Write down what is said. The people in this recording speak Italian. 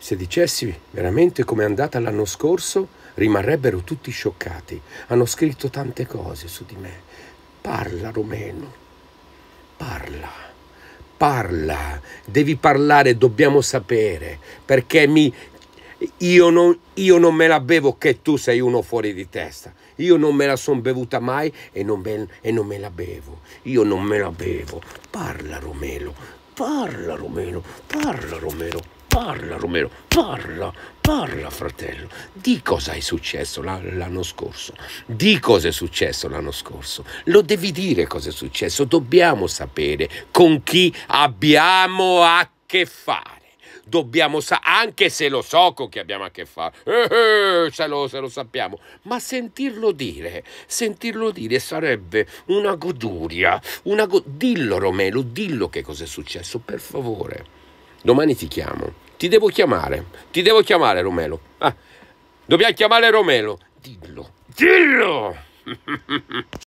Se dicessi veramente come è andata l'anno scorso, rimarrebbero tutti scioccati. Hanno scritto tante cose su di me. Parla, Romeno. Parla parla, devi parlare, dobbiamo sapere, perché mi, io, non, io, non, me la bevo che tu sei uno fuori di testa. Io non me la son bevuta mai e non, me, e non me la bevo. Io non me la bevo. Parla Romelo, parla Romelo, parla Romelo. Parla Romero, parla, parla fratello, di cosa è successo l'anno scorso, di cosa è successo l'anno scorso, lo devi dire cosa è successo, dobbiamo sapere con chi abbiamo a che fare dobbiamo sapere, anche se lo so con chi abbiamo a che fare, eh, eh, se, lo, se, lo, sappiamo, ma sentirlo dire, sentirlo dire sarebbe una goduria, una go dillo Romelo, dillo che cosa è successo, per favore. Domani ti chiamo. Ti devo chiamare, ti devo chiamare Romelo. Ah, dobbiamo chiamare Romelo. Dillo, dillo!